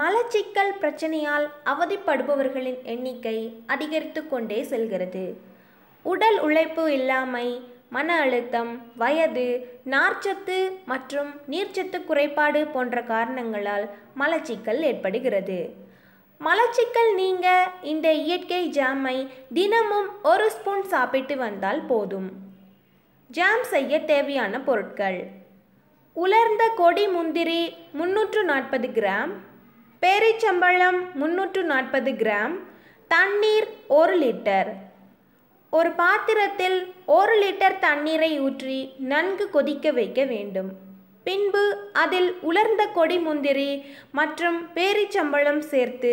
மலச்சிக்கல் பிரச்சனையால் அவதிப்படுபவர்களின் எண்ணிக்கை அதிகரித்து கொண்டே செல்கிறது உடல் உழைப்பு இல்லாமை மன அழுத்தம் வயது நார்ச்சத்து மற்றும் நீர்ச்சத்து குறைபாடு போன்ற காரணங்களால் மலச்சிக்கல் ஏற்படுகிறது மலச்சிக்கல் நீங்க இந்த இயற்கை ஜாமை தினமும் ஒரு ஸ்பூன் சாப்பிட்டு வந்தால் போதும் ஜாம் செய்ய தேவையான பொருட்கள் உலர்ந்த கொடி முந்திரி முன்னூற்று நாற்பது கிராம் பேரிச்சம்பழம் முந்நூற்று நாற்பது கிராம் தண்ணீர் ஒரு லிட்டர் ஒரு பாத்திரத்தில் ஒரு லிட்டர் தண்ணீரை ஊற்றி நன்கு கொதிக்க வைக்க வேண்டும் பின்பு அதில் உலர்ந்த கொடி முந்திரி மற்றும் பேரிச்சம்பழம் சேர்த்து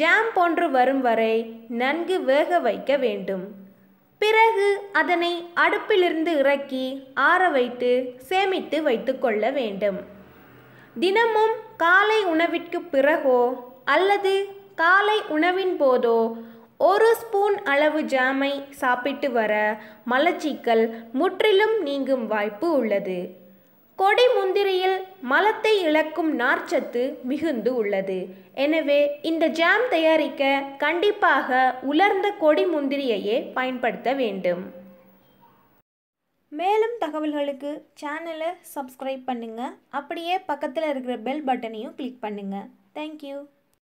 ஜாம் போன்று வரும் வரை நன்கு வேக வைக்க வேண்டும் பிறகு அதனை அடுப்பிலிருந்து இறக்கி ஆற வைத்து சேமித்து வைத்துக்கொள்ள வேண்டும் தினமும் காலை உணவிற்கு பிறகோ அல்லது காலை உணவின் போதோ ஒரு ஸ்பூன் அளவு ஜாமை சாப்பிட்டு வர மலச்சிக்கல் முற்றிலும் நீங்கும் வாய்ப்பு உள்ளது கொடி முந்திரியில் மலத்தை இழக்கும் நார்ச்சத்து மிகுந்து உள்ளது எனவே இந்த ஜாம் தயாரிக்க கண்டிப்பாக உலர்ந்த கொடி முந்திரியையே பயன்படுத்த வேண்டும் மேலும் தகவல்களுக்கு சேனலை சப்ஸ்கிரைப் பண்ணுங்கள் அப்படியே பக்கத்தில் இருக்கிற பெல் பட்டனையும் கிளிக் பண்ணுங்கள் தேங்க்யூ